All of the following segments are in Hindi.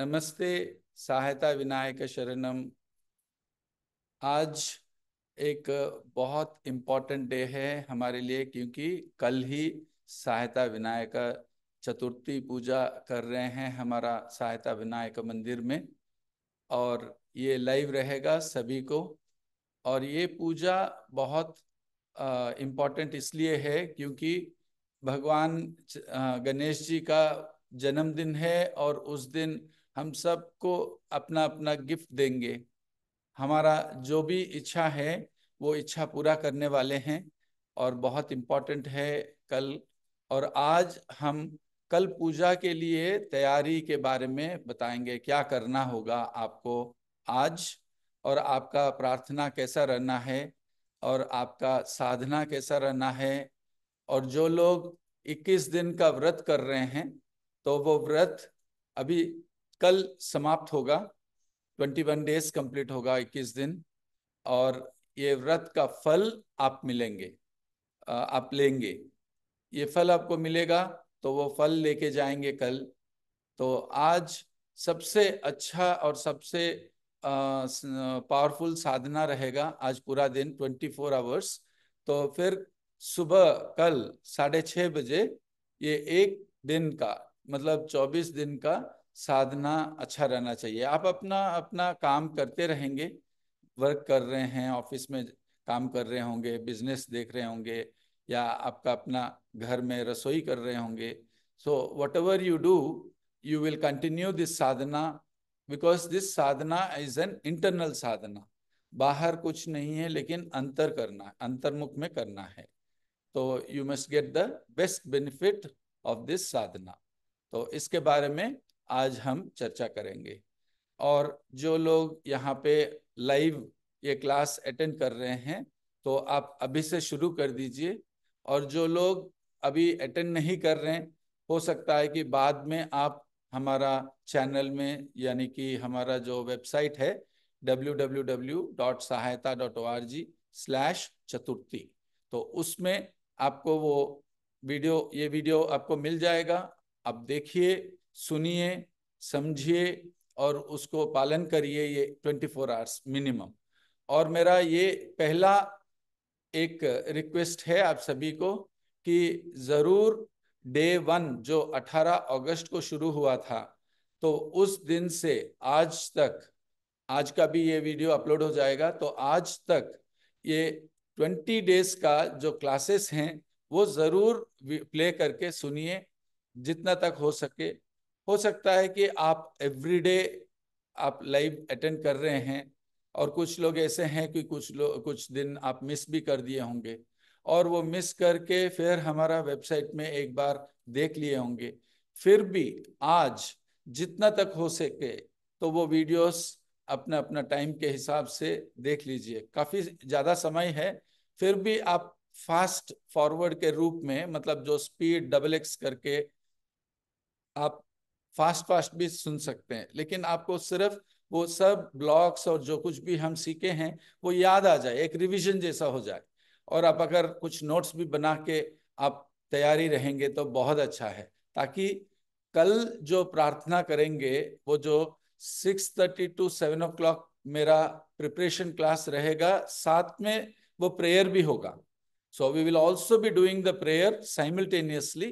नमस्ते सहायता विनायक शरणम आज एक बहुत इम्पॉर्टेंट डे है हमारे लिए क्योंकि कल ही सहायता विनायक चतुर्थी पूजा कर रहे हैं हमारा सहायता विनायक मंदिर में और ये लाइव रहेगा सभी को और ये पूजा बहुत इम्पॉर्टेंट इसलिए है क्योंकि भगवान गणेश जी का जन्मदिन है और उस दिन हम सबको अपना अपना गिफ्ट देंगे हमारा जो भी इच्छा है वो इच्छा पूरा करने वाले हैं और बहुत इम्पॉर्टेंट है कल और आज हम कल पूजा के लिए तैयारी के बारे में बताएंगे क्या करना होगा आपको आज और आपका प्रार्थना कैसा रहना है और आपका साधना कैसा रहना है और जो लोग 21 दिन का व्रत कर रहे हैं तो वो व्रत अभी कल समाप्त होगा 21 डेज कंप्लीट होगा 21 दिन और ये व्रत का फल आप मिलेंगे आप लेंगे ये फल आपको मिलेगा तो वो फल लेके जाएंगे कल तो आज सबसे अच्छा और सबसे पावरफुल साधना रहेगा आज पूरा दिन 24 फोर आवर्स तो फिर सुबह कल साढ़े छः बजे ये एक दिन का मतलब 24 दिन का साधना अच्छा रहना चाहिए आप अपना अपना काम करते रहेंगे वर्क कर रहे हैं ऑफिस में काम कर रहे होंगे बिजनेस देख रहे होंगे या आपका अपना घर में रसोई कर रहे होंगे so whatever you do you will continue this sadhana because this sadhana is an internal sadhana बाहर कुछ नहीं है लेकिन अंतर करना अंतर्मुख में करना है तो you must get the best benefit of this sadhana तो इसके बारे में आज हम चर्चा करेंगे और जो लोग यहाँ पे लाइव ये क्लास अटेंड कर रहे हैं तो आप अभी से शुरू कर दीजिए और जो लोग अभी अटेंड नहीं कर रहे हैं हो सकता है कि बाद में आप हमारा चैनल में यानी कि हमारा जो वेबसाइट है www.sahayata.org/चतुर्थी तो उसमें आपको वो वीडियो ये वीडियो आपको मिल जाएगा आप देखिए सुनिए समझिए और उसको पालन करिए ये 24 फोर आवर्स मिनिमम और मेरा ये पहला एक रिक्वेस्ट है आप सभी को कि ज़रूर डे वन जो 18 अगस्त को शुरू हुआ था तो उस दिन से आज तक आज का भी ये वीडियो अपलोड हो जाएगा तो आज तक ये 20 डेज का जो क्लासेस हैं वो ज़रूर प्ले करके सुनिए जितना तक हो सके हो सकता है कि आप एवरीडे आप लाइव अटेंड कर रहे हैं और कुछ लोग ऐसे हैं कि कुछ लोग कुछ दिन आप मिस भी कर दिए होंगे और वो मिस करके फिर हमारा वेबसाइट में एक बार देख लिए होंगे फिर भी आज जितना तक हो सके तो वो वीडियोस अपना अपना टाइम के हिसाब से देख लीजिए काफ़ी ज़्यादा समय है फिर भी आप फास्ट फॉरवर्ड के रूप में मतलब जो स्पीड डबल एक्स करके आप फास्ट फास्ट भी सुन सकते हैं लेकिन आपको सिर्फ वो सब ब्लॉक्स और जो कुछ भी हम सीखे हैं वो याद आ जाए एक रिविजन जैसा हो जाए और आप अगर कुछ नोट्स भी बना के आप तैयारी रहेंगे तो बहुत अच्छा है ताकि कल जो प्रार्थना करेंगे वो जो six thirty to seven o'clock मेरा प्रिपरेशन क्लास रहेगा साथ में वो प्रेयर भी होगा so we will also be doing the prayer simultaneously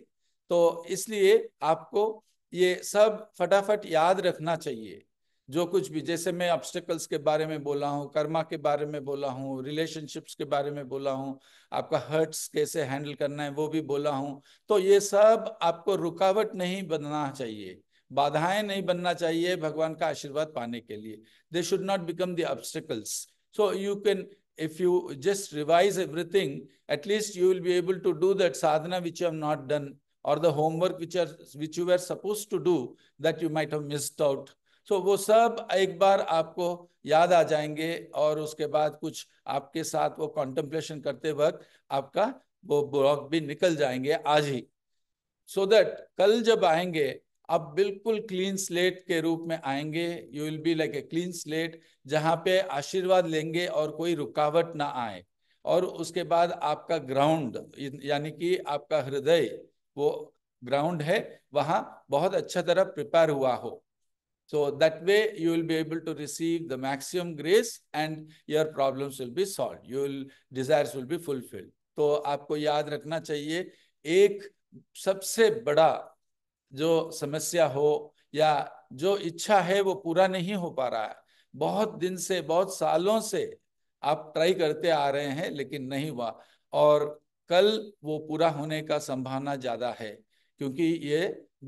तो इसलिए आपको ये सब फटाफट याद रखना चाहिए जो कुछ भी जैसे मैं ऑब्स्टिकल्स के बारे में बोला हूँ कर्मा के बारे में बोला हूँ रिलेशनशिप्स के बारे में बोला हूँ आपका हर्ट्स कैसे हैंडल करना है वो भी बोला हूँ तो ये सब आपको रुकावट नहीं बनना चाहिए बाधाएं नहीं बनना चाहिए भगवान का आशीर्वाद पाने के लिए they should not become the obstacles so you can if you just revise everything at least you will be able to do that sadhana which you have not done और the homework which are which you are suppose to do that you might have missed वो सब एक बार आपको याद आ जाएंगे और उसके बाद कुछ आपके साथ वो कॉन्टम्पलेशन करते वक्त आपका वो ब्लॉक भी निकल जाएंगे आज ही सो so दैट कल जब आएंगे आप बिल्कुल क्लीन स्लेट के रूप में आएंगे you will be like a clean slate जहाँ पे आशीर्वाद लेंगे और कोई रुकावट ना आए और उसके बाद आपका ग्राउंड यानी कि आपका हृदय वो ग्राउंड है वहाँ बहुत अच्छा तरह प्रिपेयर हुआ हो so that way you will be able to receive the maximum grace and your problems will be solve you will desires will be fulfilled तो आपको याद रखना चाहिए एक सबसे बड़ा जो समस्या हो या जो इच्छा है वो पूरा नहीं हो पा रहा है बहुत दिन से बहुत सालों से आप ट्राई करते आ रहे हैं लेकिन नहीं हुआ और कल वो पूरा होने का संभावना ज़्यादा है क्योंकि ये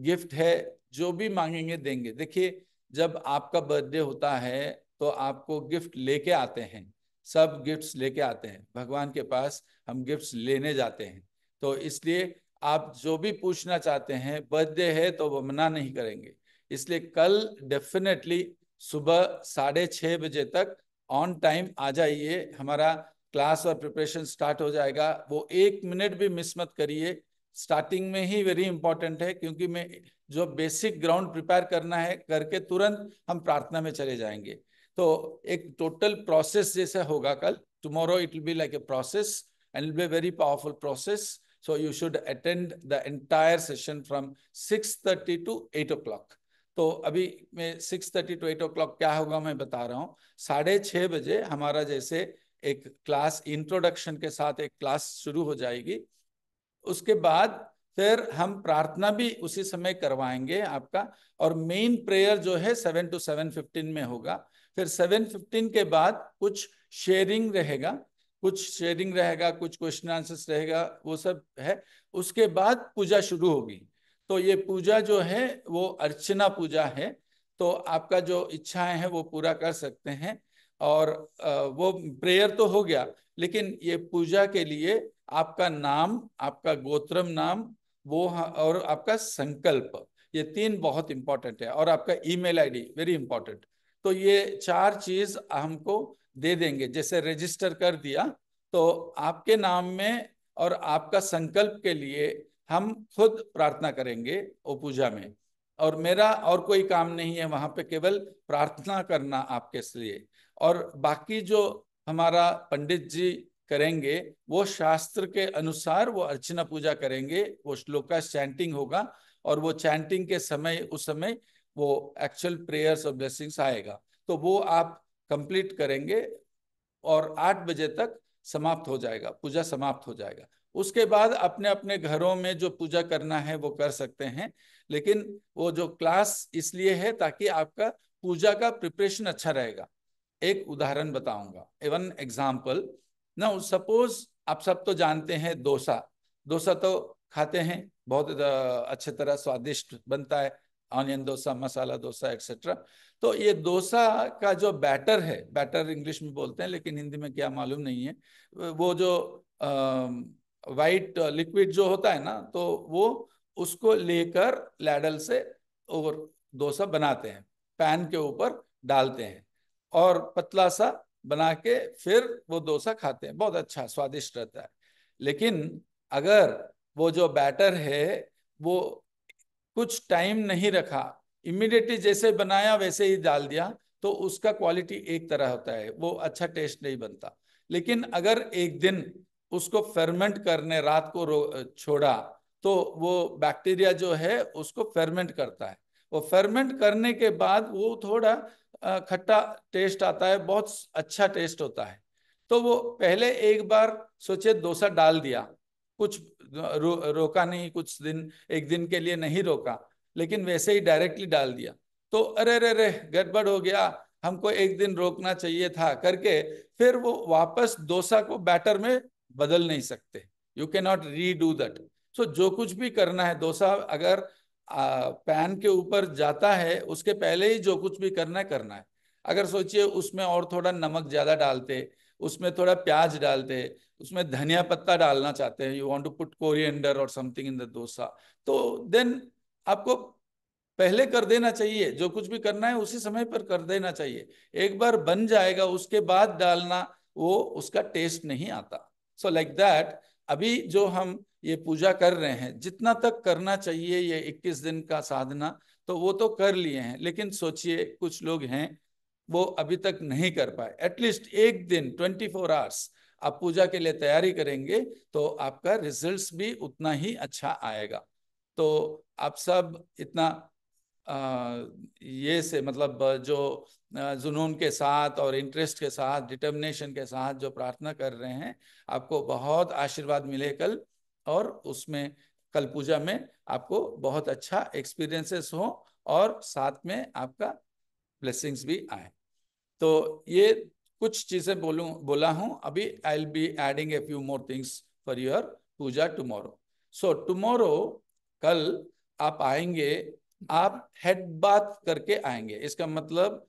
गिफ्ट है जो भी मांगेंगे देंगे देखिए जब आपका बर्थडे होता है तो आपको गिफ्ट लेके आते हैं सब गिफ्ट्स लेके आते हैं भगवान के पास हम गिफ्ट्स लेने जाते हैं तो इसलिए आप जो भी पूछना चाहते हैं बर्थडे है तो वो मना नहीं करेंगे इसलिए कल डेफिनेटली सुबह साढ़े छः बजे तक ऑन टाइम आ जाइए हमारा क्लास और प्रिपरेशन स्टार्ट हो जाएगा वो एक मिनट भी मिस मत करिए स्टार्टिंग में ही वेरी इंपॉर्टेंट है क्योंकि मैं जो बेसिक ग्राउंड प्रिपेयर करना है करके तुरंत हम प्रार्थना में चले जाएंगे तो एक टोटल प्रोसेस जैसा होगा कल tomorrow it will be like a process and be very powerful process so you should attend the entire session from six thirty to eight o'clock तो अभी मैं six thirty to eight o'clock क्या होगा मैं बता रहा हूँ साढ़े छः बजे हमारा जैसे एक क्लास इंट्रोडक्शन के साथ एक क्लास शुरू हो जाएगी उसके बाद फिर हम प्रार्थना भी उसी समय करवाएंगे आपका और मेन प्रेयर जो है सेवन टू सेवन फिफ्टीन में होगा फिर सेवन फिफ्टीन के बाद कुछ शेयरिंग रहेगा कुछ शेयरिंग रहेगा कुछ क्वेश्चन आंसर्स रहेगा वो सब है उसके बाद पूजा शुरू होगी तो ये पूजा जो है वो अर्चना पूजा है तो आपका जो इच्छाएं हैं वो पूरा कर सकते हैं और वो प्रेयर तो हो गया लेकिन ये पूजा के लिए आपका नाम आपका गोत्रम नाम वो और आपका संकल्प ये तीन बहुत इंपॉर्टेंट है और आपका ईमेल आईडी वेरी इंपॉर्टेंट तो ये चार चीज हमको दे देंगे जैसे रजिस्टर कर दिया तो आपके नाम में और आपका संकल्प के लिए हम खुद प्रार्थना करेंगे वो पूजा में और मेरा और कोई काम नहीं है वहां पे केवल प्रार्थना करना आपके लिए और बाकी जो हमारा पंडित जी करेंगे वो शास्त्र के अनुसार वो अर्चना पूजा करेंगे वो श्लोका चैंटिंग होगा और वो चैंटिंग के समय उस समय वो एक्चुअल प्रेयर्स और ब्लेसिंग्स आएगा तो वो आप कंप्लीट करेंगे और आठ बजे तक समाप्त हो जाएगा पूजा समाप्त हो जाएगा उसके बाद अपने अपने घरों में जो पूजा करना है वो कर सकते हैं लेकिन वो जो क्लास इसलिए है ताकि आपका पूजा का प्रिपरेशन अच्छा रहेगा एक उदाहरण बताऊंगा एवन एग्जाम्पल ना सपोज आप सब तो जानते हैं डोसा डोसा तो खाते हैं बहुत अच्छे तरह स्वादिष्ट बनता है ऑनियन डोसा मसाला डोसा एक्सेट्रा तो ये डोसा का जो बैटर है बैटर इंग्लिश में बोलते हैं लेकिन हिंदी में क्या मालूम नहीं है वो जो वाइट लिक्विड जो होता है ना तो वो उसको लेकर लैडल से और डोसा बनाते हैं पैन के ऊपर डालते हैं और पतला सा बना के फिर वो डोसा खाते हैं बहुत अच्छा स्वादिष्ट रहता है लेकिन अगर वो जो बैटर है वो कुछ टाइम नहीं रखा इमिडिएटली जैसे बनाया वैसे ही डाल दिया तो उसका क्वालिटी एक तरह होता है वो अच्छा टेस्ट नहीं बनता लेकिन अगर एक दिन उसको फेरमेंट करने रात को छोड़ा तो वो बैक्टीरिया जो है उसको फेरमेंट करता है वो फर्मेंट करने के बाद वो थोड़ा खट्टा टेस्ट आता है बहुत अच्छा टेस्ट होता है तो वो पहले एक बार सोचे डोसा डाल दिया कुछ रो, रोका नहीं कुछ दिन एक दिन के लिए नहीं रोका लेकिन वैसे ही डायरेक्टली डाल दिया तो अरे अरे अरे गड़बड़ हो गया हमको एक दिन रोकना चाहिए था करके फिर वो वापस डोसा को बैटर में बदल नहीं सकते यू के नॉट रीडू दैट सो जो कुछ भी करना है डोसा अगर पैन के ऊपर जाता है उसके पहले ही जो कुछ भी करना है करना है अगर सोचिए उसमें और थोड़ा नमक ज़्यादा डालते उसमें थोड़ा प्याज डालते उसमें धनिया पत्ता डालना चाहते हैं you want to put coriander और समथिंग इन द डोसा तो देन आपको पहले कर देना चाहिए जो कुछ भी करना है उसी समय पर कर देना चाहिए एक बार बन जाएगा उसके बाद डालना वो उसका टेस्ट नहीं आता सो लाइक दैट अभी जो हम ये पूजा कर रहे हैं जितना तक करना चाहिए ये 21 दिन का साधना तो वो तो कर लिए हैं लेकिन सोचिए कुछ लोग हैं वो अभी तक नहीं कर पाए एटलीस्ट एक दिन 24 फोर आवर्स आप पूजा के लिए तैयारी करेंगे तो आपका रिजल्ट्स भी उतना ही अच्छा आएगा तो आप सब इतना आ, ये से मतलब जो जुनून के साथ और इंटरेस्ट के साथ डिटर्मिनेशन के साथ जो प्रार्थना कर रहे हैं आपको बहुत आशीर्वाद मिले कल और उसमें कल पूजा में आपको बहुत अच्छा एक्सपीरियंसेस हो और साथ में आपका ब्लेसिंग्स भी आए तो ये कुछ चीज़ें बोलूँ बोला हूँ अभी I be adding a few more things for your puja tomorrow so tomorrow कल आप आएंगे आप हेड बाथ करके आएंगे इसका मतलब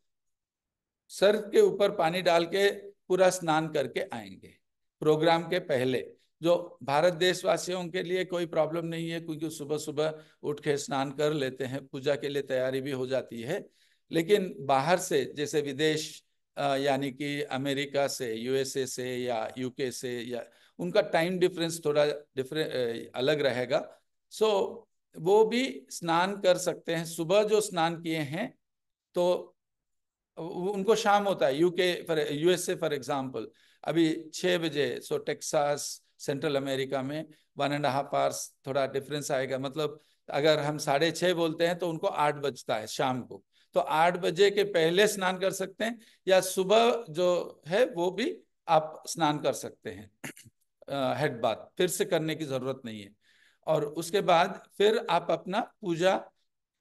सर के ऊपर पानी डाल के पूरा स्नान करके आएंगे प्रोग्राम के पहले जो भारत देशवासियों के लिए कोई प्रॉब्लम नहीं है क्योंकि सुबह सुबह उठ के स्नान कर लेते हैं पूजा के लिए तैयारी भी हो जाती है लेकिन बाहर से जैसे विदेश यानी कि अमेरिका से यूएसए से या यूके से या उनका टाइम डिफरेंस थोड़ा डिफरें अलग रहेगा सो so, वो भी स्नान कर सकते हैं सुबह जो स्नान किए हैं तो उनको शाम होता है UK for USA for example अभी छः बजे सो टेक्सास सेंट्रल अमेरिका में वन एंड हाफ आवर्स थोड़ा डिफरेंस आएगा मतलब अगर हम साढ़े छः बोलते हैं तो उनको आठ बजता है शाम को तो आठ बजे के पहले स्नान कर सकते हैं या सुबह जो है वो भी आप स्नान कर सकते हैं हेड बात फिर से करने की ज़रूरत नहीं है और उसके बाद फिर आप अपना पूजा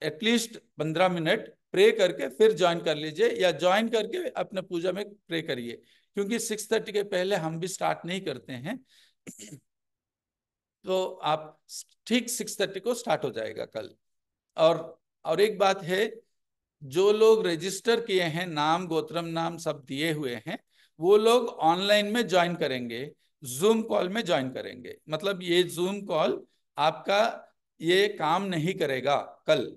एटलीस्ट पंद्रह मिनट प्रे करके फिर ज्वाइन कर लीजिए या ज्वाइन करके अपने पूजा में प्रे करिए क्योंकि सिक्स थर्टी के पहले हम भी स्टार्ट नहीं करते हैं तो आप ठीक सिक्स थर्टी को स्टार्ट हो जाएगा कल और और एक बात है जो लोग रजिस्टर किए हैं नाम गोत्रम नाम सब दिए हुए हैं वो लोग ऑनलाइन में ज्वाइन करेंगे जूम कॉल में ज्वाइन करेंगे मतलब ये जूम कॉल आपका ये काम नहीं करेगा कल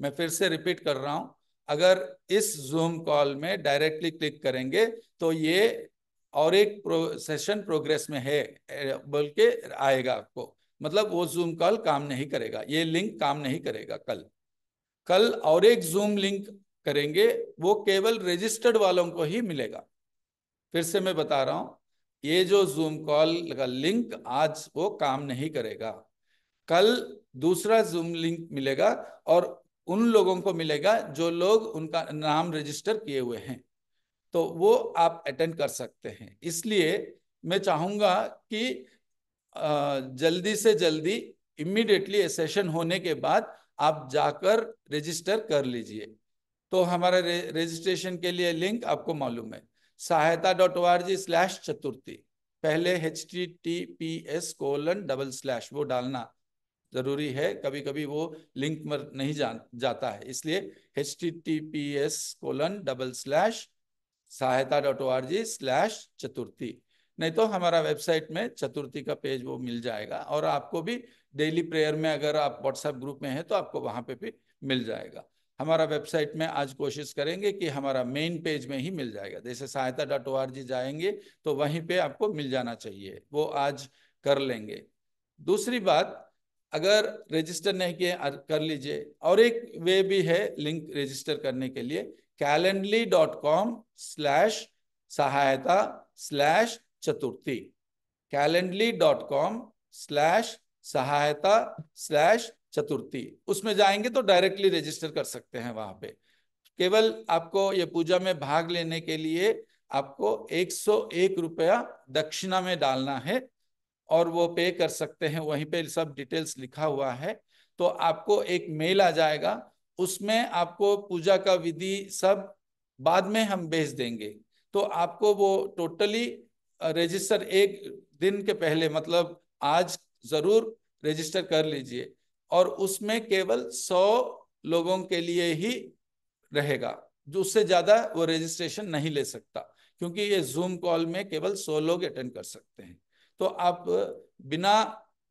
मैं फिर से रिपीट कर रहा हूं अगर इस जूम कॉल में डायरेक्टली क्लिक करेंगे तो ये और एक प्रो, सेशन प्रोग्रेस में है बोल के आएगा आपको मतलब वो जूम कॉल काम नहीं करेगा ये लिंक काम नहीं करेगा कल कल और एक जूम लिंक करेंगे वो केवल रजिस्टर्ड वालों को ही मिलेगा फिर से मैं बता रहा हूँ ये जो जूम कॉल का लिंक आज वो काम नहीं करेगा कल दूसरा जूम लिंक मिलेगा और उन लोगों को मिलेगा जो लोग उनका नाम रजिस्टर किए हुए हैं तो वो आप अटेंड कर सकते हैं इसलिए मैं चाहूँगा कि जल्दी से जल्दी इमिडिएटली सेशन होने के बाद आप जाकर रजिस्टर कर लीजिए तो हमारे रे, रजिस्ट्रेशन के लिए लिंक आपको मालूम है Sahayata dot O R G slash Chaturthi पहले H T T P S colon double slash वो डालना जरूरी है कभी कभी वो लिंक पर नहीं जान जाता है इसलिए H T T P S colon double slash Sahayata dot O R G slash Chaturthi नहीं तो हमारा वेबसाइट में चतुर्थी का पेज वो मिल जाएगा और आपको भी डेली प्रेयर में अगर आप व्हाट्सएप ग्रुप में हैं तो आपको वहाँ पे भी मिल जाएगा हमारा वेबसाइट में आज कोशिश करेंगे कि हमारा मेन पेज में ही मिल जाएगा जैसे सहायता डॉट ओ आर जी जाएंगे तो वहीं पे आपको मिल जाना चाहिए वो आज कर लेंगे दूसरी बात अगर रजिस्टर नहीं किए कर लीजिए और एक वे भी है लिंक रजिस्टर करने के लिए Calendly dot com slash Sahayata slash Chaturthi Calendly dot com slash Sahayata slash Chaturthi उसमें जाएंगे तो डायरेक्टली रजिस्टर कर सकते हैं वहां पे केवल आपको ये पूजा में भाग लेने के लिए आपको एक सौ एक रुपया दक्षिणा में डालना है और वो पे कर सकते हैं वहीं पे सब डिटेल्स लिखा हुआ है तो आपको एक मेल आ जाएगा उसमें आपको पूजा का विधि सब बाद में हम भेज देंगे तो आपको वो टोटली रजिस्टर एक दिन के पहले मतलब आज जरूर रजिस्टर कर लीजिए और उसमें केवल सौ लोगों के लिए ही रहेगा जो उससे ज्यादा वो रजिस्ट्रेशन नहीं ले सकता क्योंकि ये जूम कॉल में केवल सौ लोग अटेंड कर सकते हैं तो आप बिना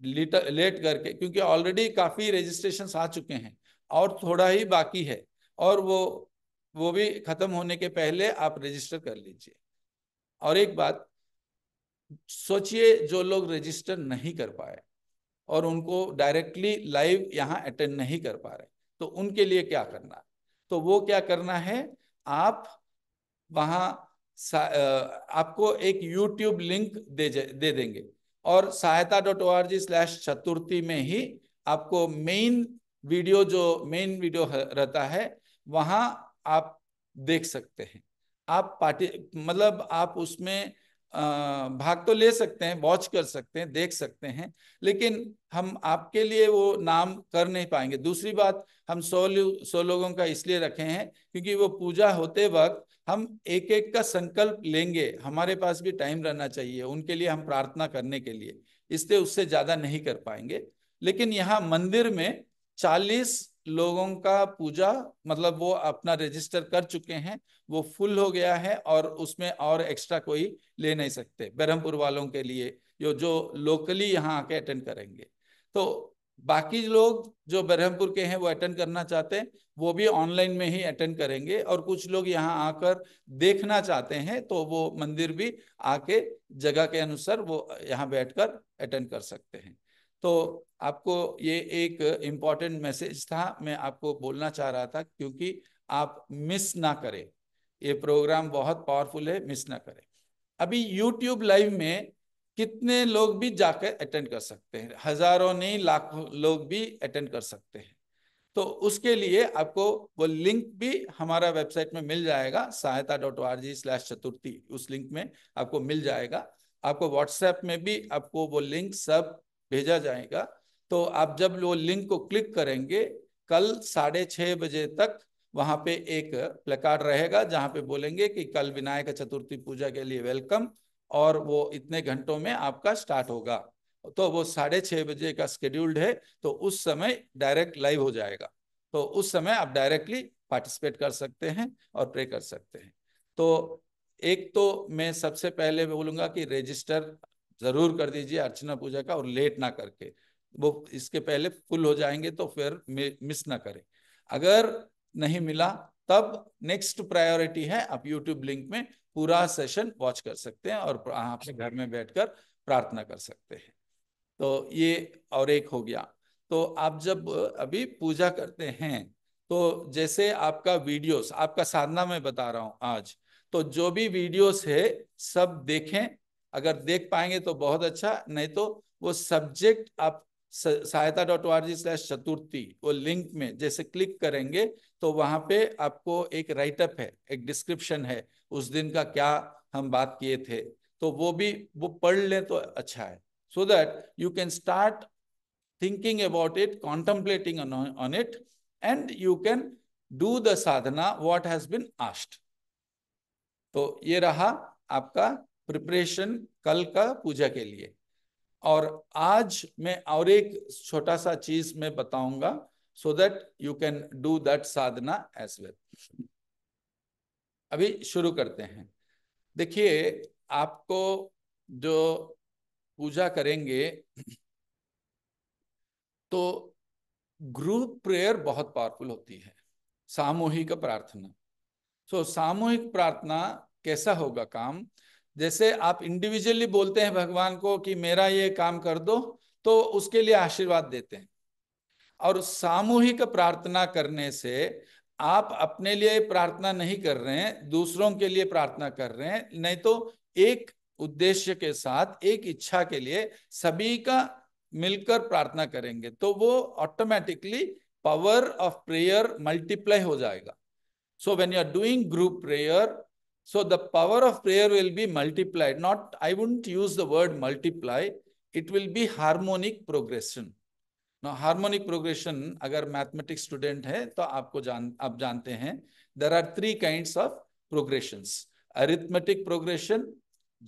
लेट करके क्योंकि ऑलरेडी काफी रजिस्ट्रेशन आ चुके हैं और थोड़ा ही बाकी है और वो वो भी खत्म होने के पहले आप रजिस्टर कर लीजिए और एक बात सोचिए जो लोग रजिस्टर नहीं कर पाए और उनको डायरेक्टली लाइव यहाँ अटेंड नहीं कर पा रहे तो उनके लिए क्या करना तो वो क्या करना है आप वहाँ आपको एक यूट्यूब लिंक दे दे देंगे और Sahayata dot O R G slash Chaturthi में ही आपको मेन वीडियो जो मेन वीडियो रहता है वहाँ आप देख सकते हैं आप पार्टी मतलब आप उसमें भाग तो ले सकते हैं वॉच कर सकते हैं देख सकते हैं लेकिन हम आपके लिए वो नाम कर नहीं पाएंगे दूसरी बात हम सौ सौ लोगों का इसलिए रखे हैं क्योंकि वो पूजा होते वक्त हम एक एक का संकल्प लेंगे हमारे पास भी टाइम रहना चाहिए उनके लिए हम प्रार्थना करने के लिए इसलिए उससे ज़्यादा नहीं कर पाएंगे लेकिन यहाँ मंदिर में चालीस लोगों का पूजा मतलब वो अपना रजिस्टर कर चुके हैं वो फुल हो गया है और उसमें और एक्स्ट्रा कोई ले नहीं सकते ब्रह्मपुर वालों के लिए जो जो लोकली यहाँ आके अटेंड करेंगे तो बाकी लोग जो ब्रह्मपुर के हैं वो अटेंड करना चाहते हैं वो भी ऑनलाइन में ही अटेंड करेंगे और कुछ लोग यहाँ आकर देखना चाहते हैं तो वो मंदिर भी आके जगह के अनुसार वो यहाँ बैठकर अटेंड कर सकते हैं तो आपको ये एक इम्पॉर्टेंट मैसेज था मैं आपको बोलना चाह रहा था क्योंकि आप मिस ना करें ये प्रोग्राम बहुत पावरफुल है मिस ना करें अभी यूट्यूब लाइव में कितने लोग भी जाकर अटेंड कर सकते हैं हजारों नहीं लाखों लोग भी अटेंड कर सकते हैं तो उसके लिए आपको वो लिंक भी हमारा वेबसाइट में मिल जाएगा Sahayata dot O R G slash Chaturthi उस लिंक में आपको मिल जाएगा आपको व्हाट्सएप में भी आपको वो लिंक सब भेजा जाएगा तो आप जब वो लिंक को क्लिक करेंगे कल साढ़े छः बजे तक वहाँ पे एक प्लेकार्ड रहेगा जहाँ पे बोलेंगे कि कल विनायक चतुर्थी पूजा के लिए वेलकम और वो इतने घंटों में आपका स्टार्ट होगा तो वो साढ़े छः बजे का स्केड्यूल्ड है तो उस समय डायरेक्ट लाइव हो जाएगा तो उस समय आप डायरेक्टली पार्टिसिपेट कर सकते हैं और प्रे कर सकते हैं तो एक तो मैं सबसे पहले बोलूँगा कि रजिस्टर जरूर कर दीजिए अर्चना पूजा का और लेट ना करके वो इसके पहले फुल हो जाएंगे तो फिर मिस ना करें अगर नहीं मिला तब नेक्स्ट प्रायोरिटी है आप यूट्यूब लिंक में पूरा सेशन वॉच कर सकते हैं और आप घर में बैठकर प्रार्थना कर सकते हैं तो ये और एक हो गया तो आप जब अभी पूजा करते हैं तो जैसे आपका वीडियोस आपका साधना में बता रहा हूं आज तो जो भी वीडियोस है सब देखें अगर देख पाएंगे तो बहुत अच्छा नहीं तो वो सब्जेक्ट आप Sahayata dot O R G slash Chaturthi वो लिंक में जैसे क्लिक करेंगे तो वहाँ पे आपको एक राइटअप है एक डिस्क्रिप्शन है उस दिन का क्या हम बात किए थे तो वो भी वो पढ़ लें तो अच्छा है so that you can start thinking about it contemplating on it and you can do the sadhana what has been asked तो ये रहा आपका प्रिपरेशन कल का पूजा के लिए और आज मैं और एक छोटा सा चीज मैं बताऊंगा so that you can do that sadhana as well अभी शुरू करते हैं देखिए आपको जो पूजा करेंगे तो ग्रुप प्रेयर बहुत पावरफुल होती है सामूहिक प्रार्थना सो so, सामूहिक प्रार्थना कैसा होगा काम जैसे आप इंडिविजुअली बोलते हैं भगवान को कि मेरा ये काम कर दो तो उसके लिए आशीर्वाद देते हैं और सामूहिक प्रार्थना करने से आप अपने लिए प्रार्थना नहीं कर रहे हैं दूसरों के लिए प्रार्थना कर रहे हैं नहीं तो एक उद्देश्य के साथ एक इच्छा के लिए सभी का मिलकर प्रार्थना करेंगे तो वो automatically power of prayer multiply हो जाएगा so when you are doing group prayer So the power of prayer will be multiplied. Not, I wouldn't use the word multiply. It will be harmonic progression. Now, harmonic progression, अगर mathematics student है तो आपको जान आप जानते हैं there are three kinds of progressions. Arithmetic progression,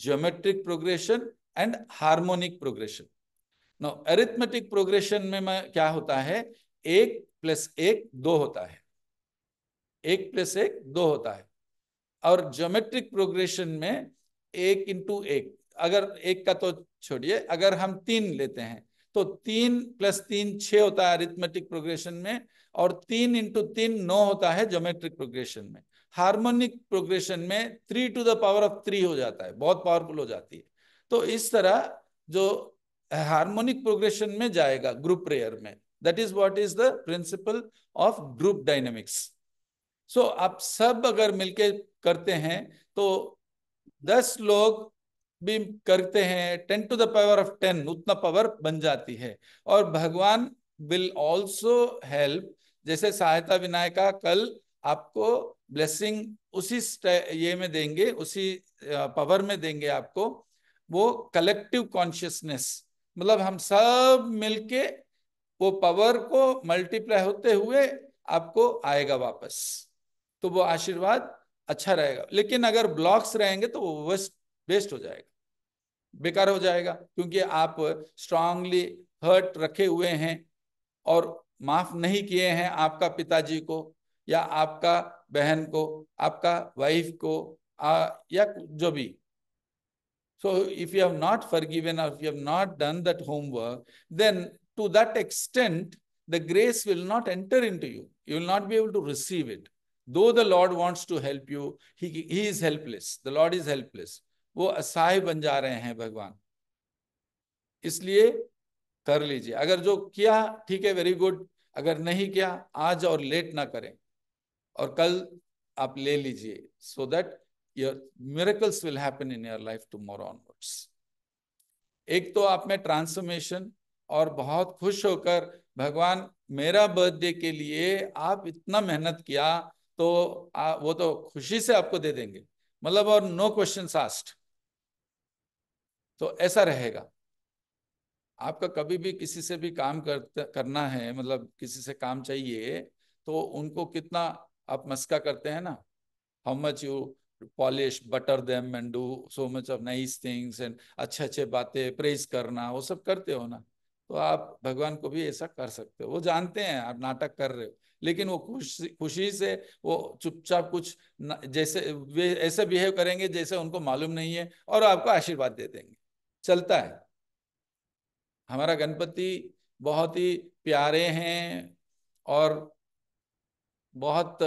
geometric progression and harmonic progression. Now, arithmetic progression में मैं क्या होता है एक प्लस एक दो होता है एक प्लस एक दो होता है और ज्योमेट्रिक प्रोग्रेशन में एक इंटू एक अगर एक का तो छोड़िए अगर हम तीन लेते हैं तो तीन प्लस तीन छ होता है अरिथमेटिक प्रोग्रेशन में और तीन इंटू तीन नौ होता है ज्योमेट्रिक प्रोग्रेशन में हार्मोनिक प्रोग्रेशन में three to the power of three हो जाता है बहुत पावरफुल हो जाती है तो इस तरह जो हार्मोनिक प्रोग्रेशन में जाएगा ग्रुप प्रेयर में that is what is the principle of group dynamics so आप सब अगर मिलके करते हैं तो दस लोग भी करते हैं ten to the power of ten उतना पावर बन जाती है और भगवान विल ऑल्सो हेल्प जैसे सहायता विनायका कल आपको ब्लेसिंग उसी ये में देंगे उसी पावर में देंगे आपको वो कलेक्टिव कॉन्शियसनेस मतलब हम सब मिलके वो पावर को मल्टीप्लाई होते हुए आपको आएगा वापस तो वो आशीर्वाद अच्छा रहेगा लेकिन अगर ब्लॉक्स रहेंगे तो वेस्ट वेस्ट हो जाएगा बेकार हो जाएगा क्योंकि आप स्ट्रांगली हर्ट रखे हुए हैं और माफ नहीं किए हैं आपका पिताजी को या आपका बहन को आपका वाइफ को आ, या जो भी so if you have not forgiven if you have not done that homework then to that extent the grace will not enter into you you will not be able to receive it Though the Lord wants to help you, he, he is helpless. The Lord is helpless. वो असहाय बन जा रहे हैं भगवान इसलिए कर लीजिए अगर जो किया ठीक है वेरी गुड अगर नहीं किया आज और लेट ना करें और कल आप ले लीजिए so that your miracles will happen in your life tomorrow onwards एक तो आप में ट्रांसफॉर्मेशन और बहुत खुश होकर भगवान मेरा बर्थडे के लिए आप इतना मेहनत किया तो आ, वो तो खुशी से आपको दे देंगे मतलब और नो क्वेश्चन आस्ट तो ऐसा रहेगा आपका कभी भी किसी से भी काम कर, करना है मतलब किसी से काम चाहिए तो उनको कितना आप मस्का करते हैं ना how much you polish butter them and do so much of nice things and अच्छे अच्छे बातें प्रेज करना वो सब करते हो ना तो आप भगवान को भी ऐसा कर सकते हो वो जानते हैं आप नाटक कर रहे हो लेकिन वो खुशी खुशी से वो चुपचाप कुछ न, जैसे वे ऐसे बिहेव करेंगे जैसे उनको मालूम नहीं है और आपको आशीर्वाद दे देंगे चलता है हमारा गणपति बहुत ही प्यारे हैं और बहुत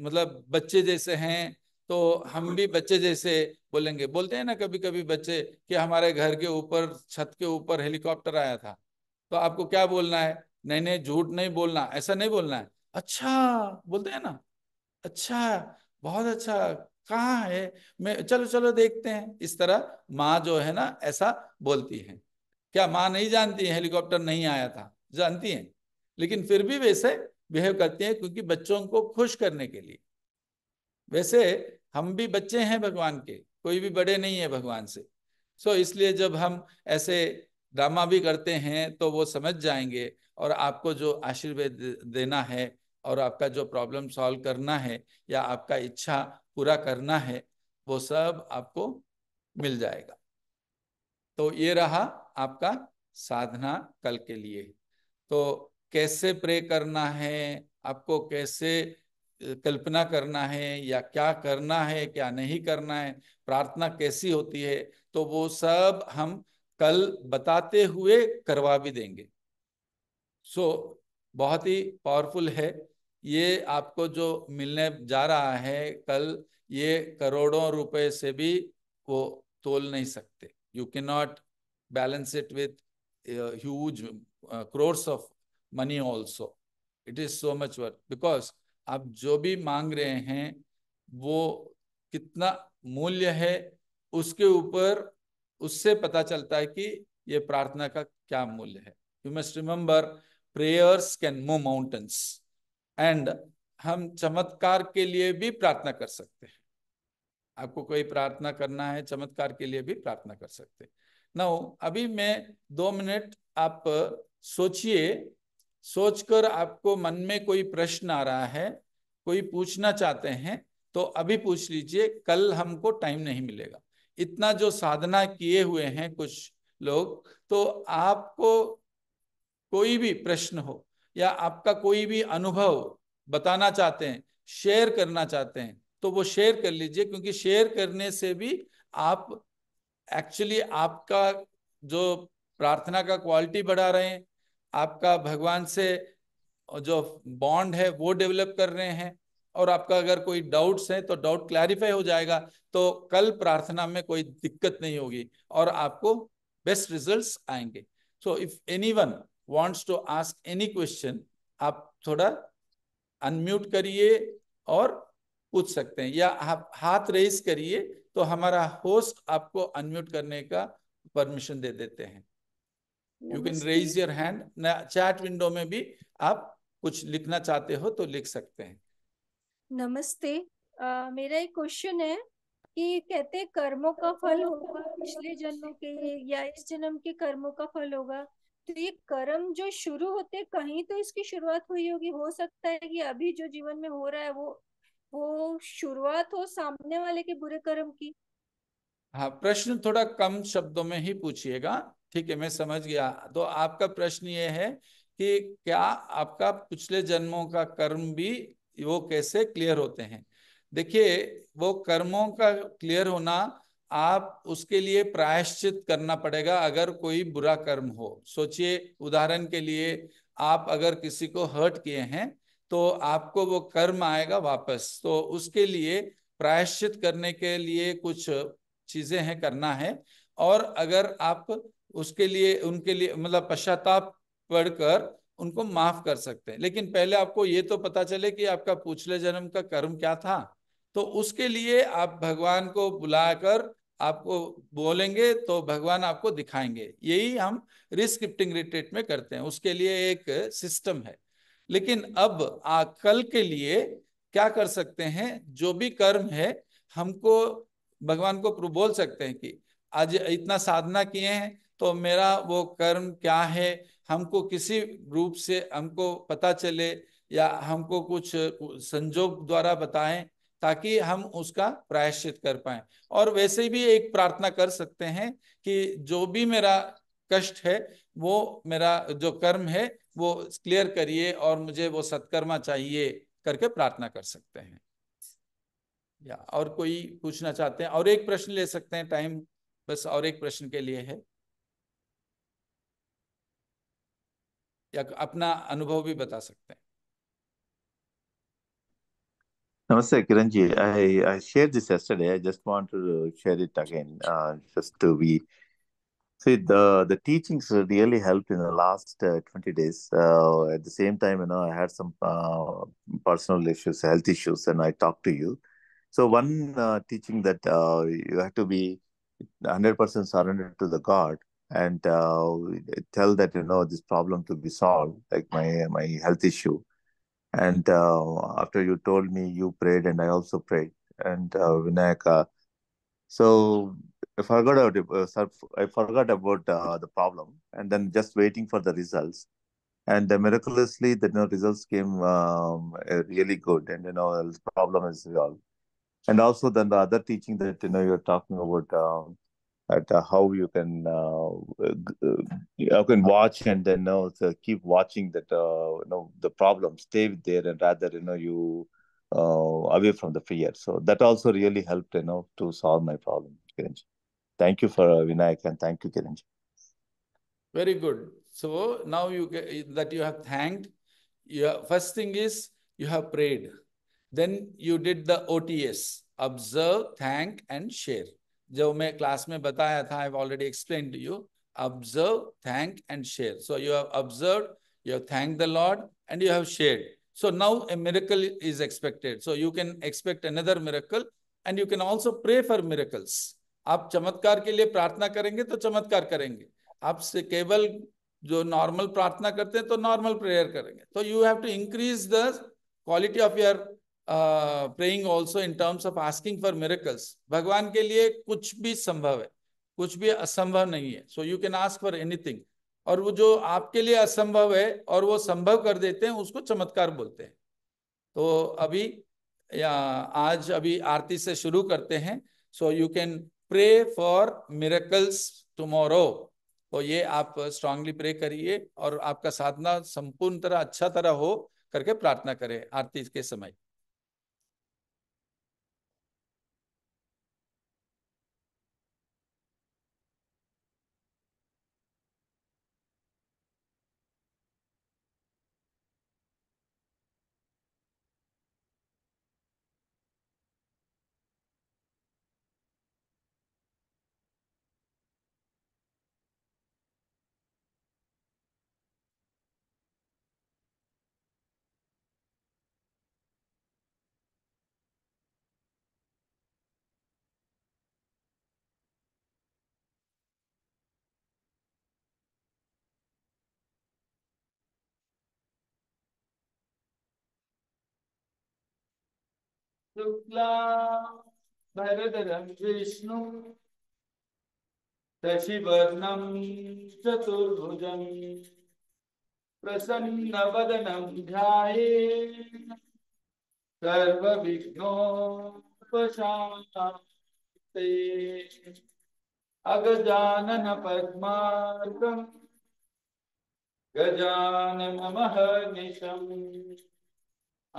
मतलब बच्चे जैसे हैं तो हम भी बच्चे जैसे बोलेंगे बोलते हैं ना कभी कभी बच्चे कि हमारे घर के ऊपर छत के ऊपर हेलीकॉप्टर आया था तो आपको क्या बोलना है नहीं नहीं झूठ नहीं बोलना ऐसा नहीं बोलना है अच्छा बोलते हैं ना अच्छा बहुत अच्छा कहाँ है मैं चलो चलो देखते हैं इस तरह माँ जो है ना ऐसा बोलती है क्या माँ नहीं जानती है हेलीकॉप्टर नहीं आया था जानती है लेकिन फिर भी वैसे बिहेव करती है क्योंकि बच्चों को खुश करने के लिए वैसे हम भी बच्चे हैं भगवान के कोई भी बड़े नहीं है भगवान से सो so, इसलिए जब हम ऐसे ड्रामा भी करते हैं तो वो समझ जाएंगे और आपको जो आशीर्वाद देना है और आपका जो प्रॉब्लम सॉल्व करना है या आपका इच्छा पूरा करना है वो सब आपको मिल जाएगा तो ये रहा आपका साधना कल के लिए तो कैसे प्रे करना है आपको कैसे कल्पना करना है या क्या करना है क्या नहीं करना है प्रार्थना कैसी होती है तो वो सब हम कल बताते हुए करवा भी देंगे सो so, बहुत ही पावरफुल है ये आपको जो मिलने जा रहा है कल ये करोड़ों रुपए से भी वो तोल नहीं सकते you cannot balance it with huge crores of money also it is so much work because आप जो भी मांग रहे हैं वो कितना मूल्य है उसके ऊपर उससे पता चलता है कि ये प्रार्थना का क्या मूल्य है you must remember prayers can move mountains and हम चमत्कार के लिए भी प्रार्थना कर सकते हैं आपको कोई प्रार्थना करना है चमत्कार के लिए भी प्रार्थना कर सकते हैं ना अभी मैं दो मिनट आप सोचिए सोचकर आपको मन में कोई प्रश्न आ रहा है कोई पूछना चाहते हैं तो अभी पूछ लीजिए कल हमको टाइम नहीं मिलेगा इतना जो साधना किए हुए हैं कुछ लोग तो आपको कोई भी प्रश्न हो या आपका कोई भी अनुभव बताना चाहते हैं शेयर करना चाहते हैं तो वो शेयर कर लीजिए क्योंकि शेयर करने से भी आप एक्चुअली आपका जो प्रार्थना का क्वालिटी बढ़ा रहे हैं आपका भगवान से जो बॉन्ड है वो डेवलप कर रहे हैं और आपका अगर कोई डाउट्स है तो डाउट क्लैरिफाई हो जाएगा तो कल प्रार्थना में कोई दिक्कत नहीं होगी और आपको बेस्ट रिजल्ट्स आएंगे so if anyone wants to ask any question आप थोड़ा अनम्यूट करिए और पूछ सकते हैं या आप हाथ रेस करिए तो हमारा होस्ट आपको अनम्यूट करने का परमिशन दे देते हैं you can raise your hand chat window में भी आप कुछ लिखना चाहते हो तो लिख सकते हैं नमस्ते आ, मेरा एक क्वेश्चन है कि कहते कर्मों का फल होगा पिछले जन्मों के या इस जन्म के कर्मों का फल होगा तो ये कर्म जो शुरू होते कहीं तो इसकी शुरुआत हुई होगी हो सकता है कि अभी जो जीवन में हो रहा है वो वो शुरुआत हो सामने वाले के बुरे कर्म की हाँ प्रश्न थोड़ा कम शब्दों में ही पूछिएगा ठीक है मैं समझ गया तो आपका प्रश्न ये है कि क्या आपका पिछले जन्मों का कर्म भी वो कैसे क्लियर होते हैं देखिए वो कर्मों का क्लियर होना आप उसके लिए प्रायश्चित करना पड़ेगा अगर कोई बुरा कर्म हो सोचिए उदाहरण के लिए आप अगर किसी को हर्ट किए हैं तो आपको वो कर्म आएगा वापस तो उसके लिए प्रायश्चित करने के लिए कुछ चीजें हैं करना है और अगर आप उसके लिए उनके लिए मतलब पश्चाताप पढ़कर उनको माफ कर सकते हैं लेकिन पहले आपको ये तो पता चले कि आपका पूछले जन्म का कर्म क्या था तो उसके लिए आप भगवान को बुलाकर आपको बोलेंगे तो भगवान आपको दिखाएंगे यही हम रिस्क्रिप्टिंग रिट्रीट में करते हैं उसके लिए एक सिस्टम है लेकिन अब आ, कल के लिए क्या कर सकते हैं जो भी कर्म है हमको भगवान को बोल सकते हैं कि आज इतना साधना किए हैं तो मेरा वो कर्म क्या है हमको किसी रूप से हमको पता चले या हमको कुछ संजोग द्वारा बताएं ताकि हम उसका प्रायश्चित कर पाए और वैसे भी एक प्रार्थना कर सकते हैं कि जो भी मेरा कष्ट है वो मेरा जो कर्म है वो क्लियर करिए और मुझे वो सत्कर्मा चाहिए करके प्रार्थना कर सकते हैं या और कोई पूछना चाहते हैं और एक प्रश्न ले सकते हैं टाइम बस और एक प्रश्न के लिए है या अपना अनुभव भी बता सकते हैं Namaste, Kiranji. I, I shared this yesterday. I just want to share it again, uh, just to be. See, the, the teachings really helped in the last uh, 20 days. Uh, at the same time, you know, I had some uh, personal issues, health issues, and I talked to you. So one uh, teaching that uh, you have to be 100% surrendered to the God and tell that, you know, this problem to be solved, like my, my health issue and uh, after you told me, you prayed, and I also prayed. And uh, Vinayaka. Uh, so I forgot about uh, I forgot about uh, the problem, and then just waiting for the results. And uh, miraculously, the you know, results came um, really good, and you know the problem is resolved. And also, then the other teaching that you know you're talking about. Um, at uh, how you can you uh, uh, can watch and then you know, keep watching that you know the problem stay there and rather you know you away from the fear. So that also really helped you know to solve my problem, Kiranji. Thank you for uh, Vinayak and thank you, Kiranji. Very good. So now you get, that you have thanked. Your first thing is you have prayed. Then you did the OTS, observe, thank, and share. जो मैं क्लास में बताया था I already explain to you observe thank and share so you have observe you have thank the Lord and you have share so now a miracle is expected so you can expect another miracle and you can also pray for miracles आप चमत्कार के लिए प्रार्थना करेंगे तो चमत्कार करेंगे आप से केवल जो नॉर्मल प्रार्थना करते हैं तो नॉर्मल प्रेयर करेंगे तो you have to increase the quality of your praying also in terms of asking for miracles भगवान के लिए कुछ भी संभव है कुछ भी असंभव नहीं है so you can ask for anything और वो जो आपके लिए असंभव है और वो संभव कर देते हैं उसको चमत्कार बोलते हैं तो अभी या आज अभी आरती से शुरू करते हैं so you can pray for miracles tomorrow तो ये आप स्ट्रांगली प्रे करिए और आपका साधना संपूर्ण तरह अच्छा तरह हो करके प्रार्थना करें आरती के समय शुक्ला भरदरं विष्णु चतुर्भुज शशिवर्णं चतुर्भुजं प्रसन्नवदनं अगजानन पद्मा गजानन गजाननमहर्निशम्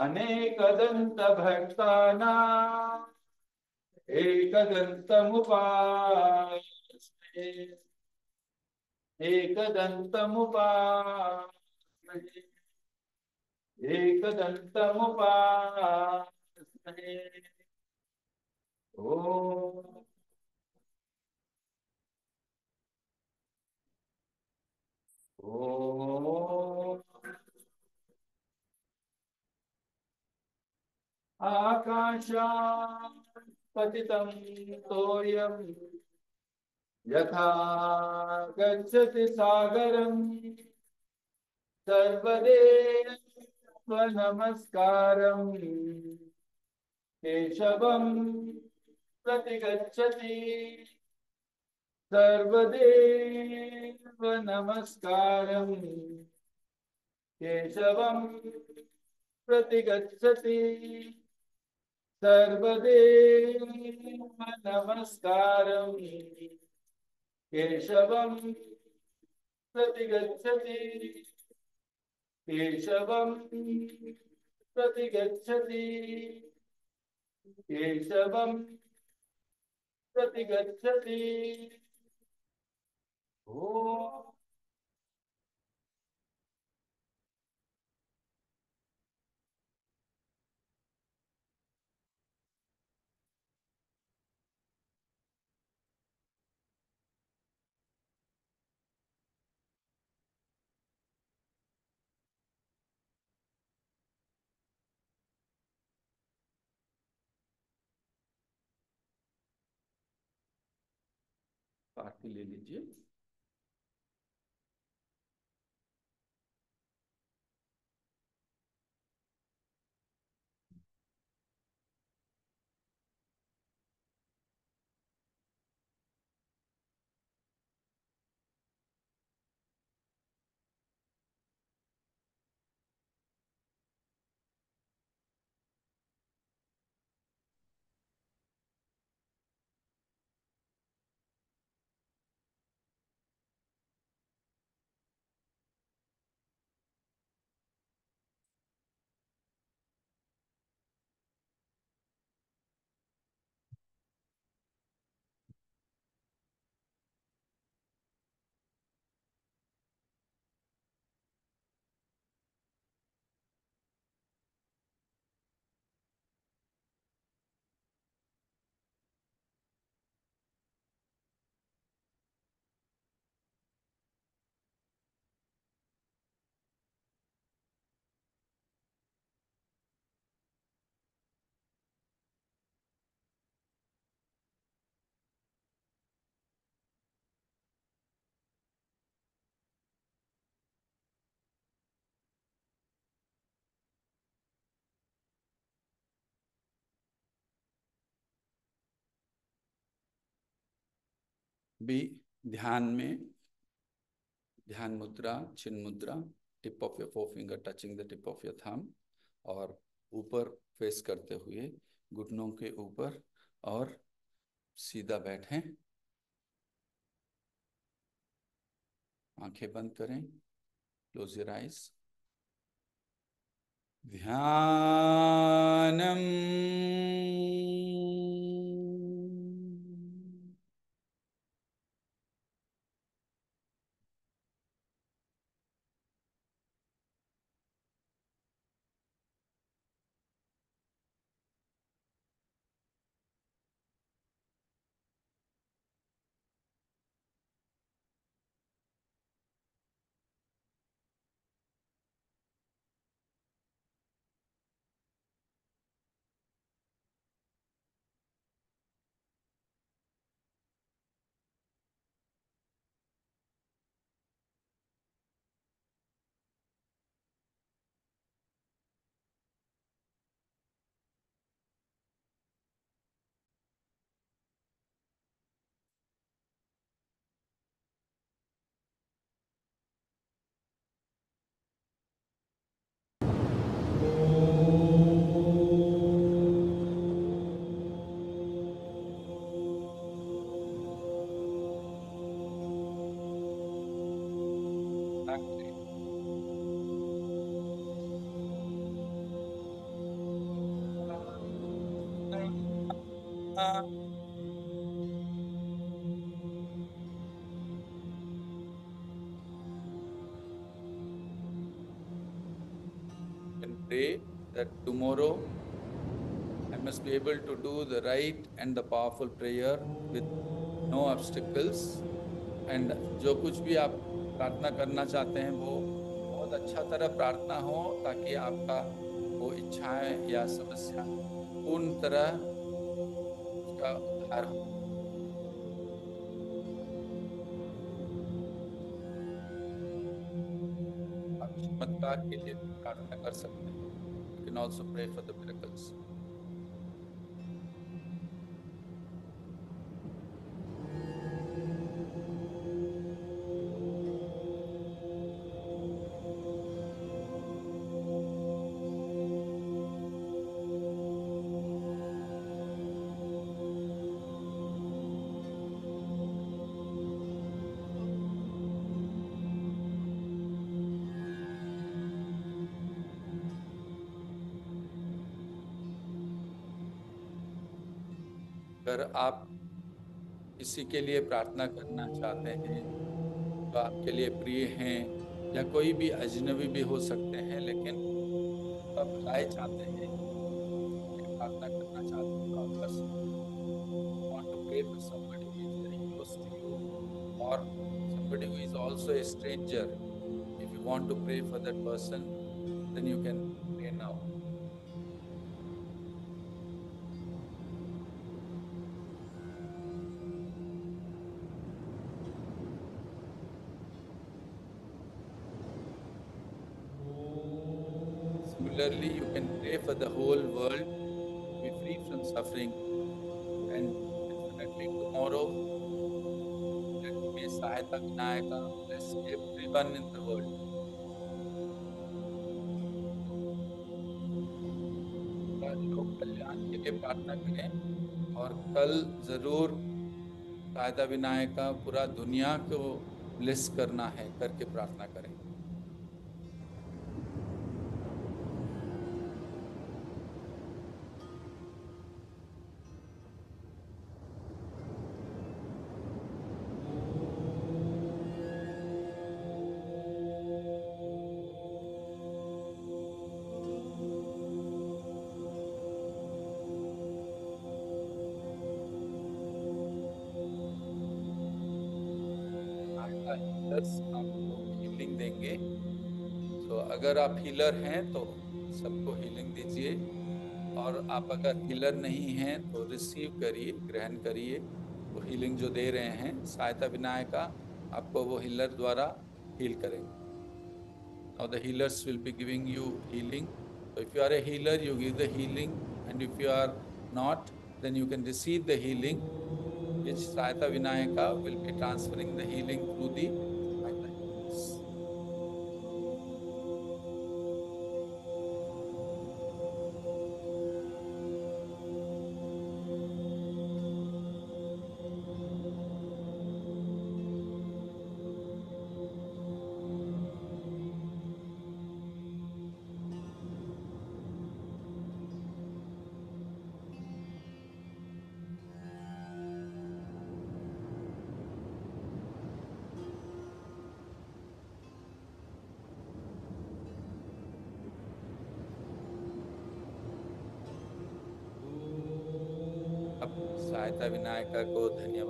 अनेक दंत दंत भक्ता एक अनेकदन्तभक्तानाम् एकदन्तमुपास्मे एकदन्तमुपास्मे एकदन्तमुपास्मे ओ ओ आकाशापतितं तोर्यं यथा गच्छति सागरं सर्वदेवनमस्कारं केशवं प्रतिगच्छति सर्वदेवनमस्कारं केशवं प्रतिगच्छति नमस्कार केशव प्रति गेशव प्रति गेशव प्रति गो ले लीजिए भी ध्यान में ध्यान मुद्रा chin mudra tip of your forefinger touching the tip of your thumb और ऊपर फेस करते हुए घुटनों के ऊपर और सीधा बैठें आंखें बंद करें क्लोज योर आइज ध्यानम uh, And pray that tomorrow I must be able to do the right and the powerful prayer with no obstacles. And जो कुछ भी आप प्रार्थना करना चाहते हैं वो बहुत अच्छा तरह प्रार्थना हो ताकि आपका वो इच्छाएं या समस्या पूर्ण तरह का आहार हो चमत्कार के लिए प्रार्थना कर सकते हैं can also pray for the किसी के लिए प्रार्थना करना चाहते हैं तो आपके लिए प्रिय हैं या कोई भी अजनबी भी हो सकते हैं लेकिन आप राय चाहते हैं प्रार्थना करना चाहते हैं और तो somebody who is also a stranger if you want to pray for that person then you can Vinayaka, Vinayaka, bless everyone in the world. कल्याण के लिए प्रार्थना करें और कल जरूर कायदा विनायक का पूरा दुनिया को ब्लेस करना है करके प्रार्थना करें हीलिंग देंगे तो अगर आप हीलर हैं तो सबको हीलिंग दीजिए और आप अगर हीलर नहीं हैं तो रिसीव करिए ग्रहण करिए वो हीलिंग जो दे रहे हैं सहायता का आपको वो हीलर द्वारा हील करेंगे और the healers will be giving you healing तो if you are a healer you give the healing and if you are not then you can receive the healing Sahayata Sahayata Vinayaka will be transferring the healing to the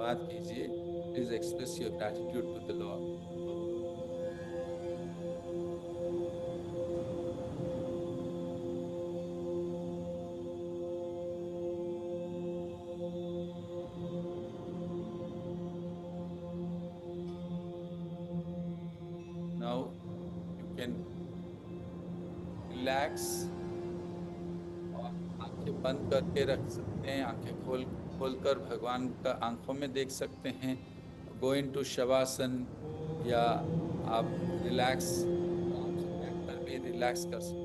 धन्यवाद कीजिए please express your gratitude to the Lord relax और आंखें बंद करके रख सकते हैं आंखें खोल खोलकर भगवान का आंखों में देख सकते हैं गो इन टू शवासन या आप रिलैक्स रिलैक्स कर सकते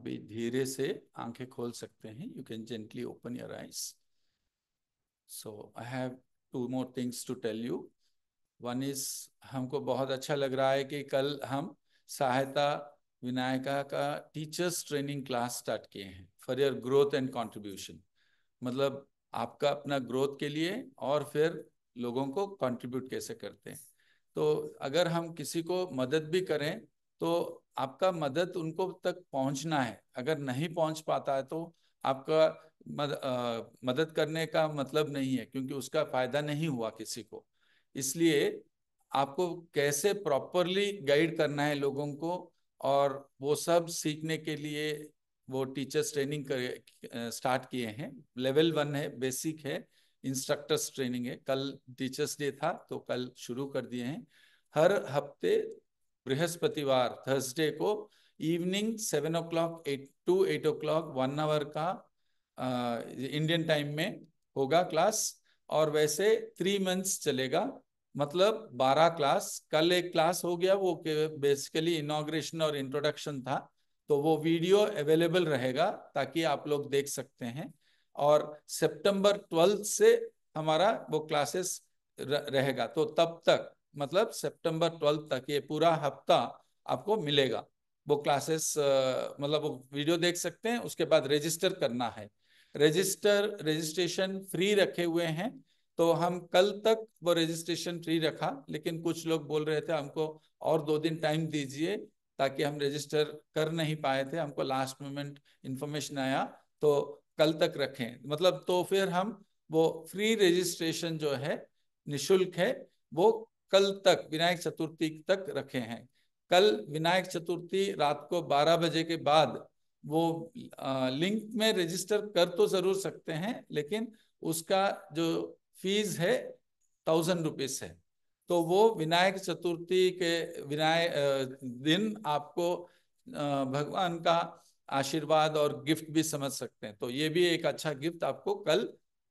अभी धीरे से आंखें खोल सकते हैं you can gently open your eyes so I have two more things to tell you one is हमको बहुत अच्छा लग रहा है कि कल हम सहायता विनायका का टीचर्स ट्रेनिंग क्लास स्टार्ट किए हैं for your growth and contribution मतलब आपका अपना ग्रोथ के लिए और फिर लोगों को कॉन्ट्रीब्यूट कैसे करते हैं तो अगर हम किसी को मदद भी करें तो आपका मदद उनको तक पहुंचना है अगर नहीं पहुंच पाता है तो आपका मद, आ, मदद करने का मतलब नहीं है क्योंकि उसका फायदा नहीं हुआ किसी को इसलिए आपको कैसे प्रॉपरली गाइड करना है लोगों को और वो सब सीखने के लिए वो टीचर्स ट्रेनिंग कर स्टार्ट किए हैं लेवल वन है बेसिक है इंस्ट्रक्टर्स ट्रेनिंग है कल टीचर्स डे था तो कल शुरू कर दिए हैं हर हफ्ते बृहस्पतिवार थर्सडे को evening seven o'clock eight to eight o'clock one hour का इंडियन टाइम में होगा क्लास और वैसे थ्री मंथ्स चलेगा मतलब बारह क्लास कल एक क्लास हो गया वो बेसिकली इनोग्रेशन और इंट्रोडक्शन था तो वो वीडियो अवेलेबल रहेगा ताकि आप लोग देख सकते हैं और सितंबर ट्वेल्थ से हमारा वो क्लासेस रहेगा तो तब तक मतलब सितंबर ट्वेल्थ तक ये पूरा हफ्ता आपको मिलेगा वो क्लासेस मतलब वो वीडियो देख सकते हैं उसके बाद रजिस्टर करना है रजिस्टर रजिस्ट्रेशन फ्री रखे हुए हैं तो हम कल तक वो रजिस्ट्रेशन फ्री रखा लेकिन कुछ लोग बोल रहे थे हमको और दो दिन टाइम दीजिए ताकि हम रजिस्टर कर नहीं पाए थे हमको लास्ट मोमेंट इन्फॉर्मेशन आया तो कल तक रखें मतलब तो फिर हम वो फ्री रजिस्ट्रेशन जो है निशुल्क है वो कल तक विनायक चतुर्थी तक रखे हैं कल विनायक चतुर्थी रात को 12 बजे के बाद वो लिंक में रजिस्टर कर तो जरूर सकते हैं लेकिन उसका जो फीस है थाउजेंड रुपीज है तो वो विनायक चतुर्थी के विनायक दिन आपको भगवान का आशीर्वाद और गिफ्ट भी समझ सकते हैं तो ये भी एक अच्छा गिफ्ट आपको कल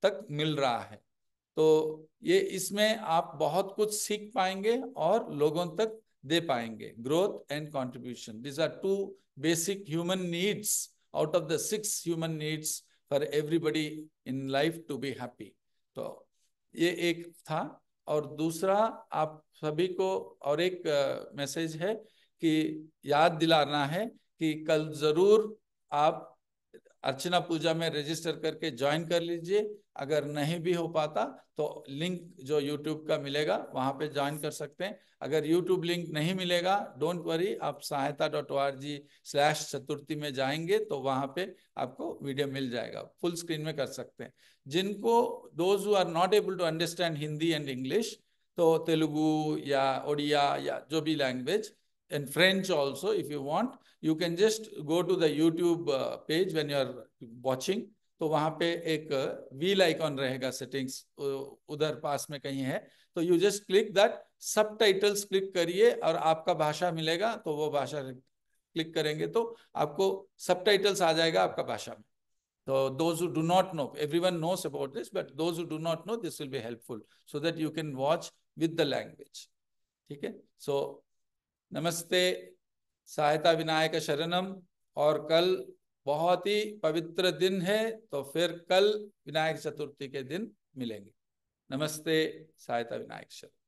तक मिल रहा है तो ये इसमें आप बहुत कुछ सीख पाएंगे और लोगों तक दे पाएंगे growth and contribution these are two basic human needs out of the six human needs for everybody in life to be happy तो ये एक था और दूसरा आप सभी को और एक मैसेज है कि याद दिलाना है कि कल जरूर आप अर्चना पूजा में रजिस्टर करके ज्वाइन कर लीजिए अगर नहीं भी हो पाता तो लिंक जो यूट्यूब का मिलेगा वहाँ पे ज्वाइन कर सकते हैं अगर यूट्यूब लिंक नहीं मिलेगा डोंट वरी आप Sahayata dot O R G slash Chaturthi में जाएंगे तो वहाँ पे आपको वीडियो मिल जाएगा फुल स्क्रीन में कर सकते हैं जिनको those who are not able to understand Hindi and English तो तेलुगु या ओडिया या जो भी language and French also if you want. You can just go to the YouTube uh, page when you are watching तो वहां पे एक व्हील आइकॉन रहेगा सेटिंग्स उधर पास में कहीं है तो you just click that subtitles click करिए और आपका भाषा मिलेगा तो वो भाषा क्लिक करेंगे तो आपको सब टाइटल्स आ जाएगा आपका भाषा में तो those do not know everyone knows about this but those do not know this will be helpful so that you can watch with the language ठीक है सो नमस्ते सहायता विनायक शरणम और कल बहुत ही पवित्र दिन है तो फिर कल विनायक चतुर्थी के दिन मिलेंगे नमस्ते सहायता विनायक शर्मा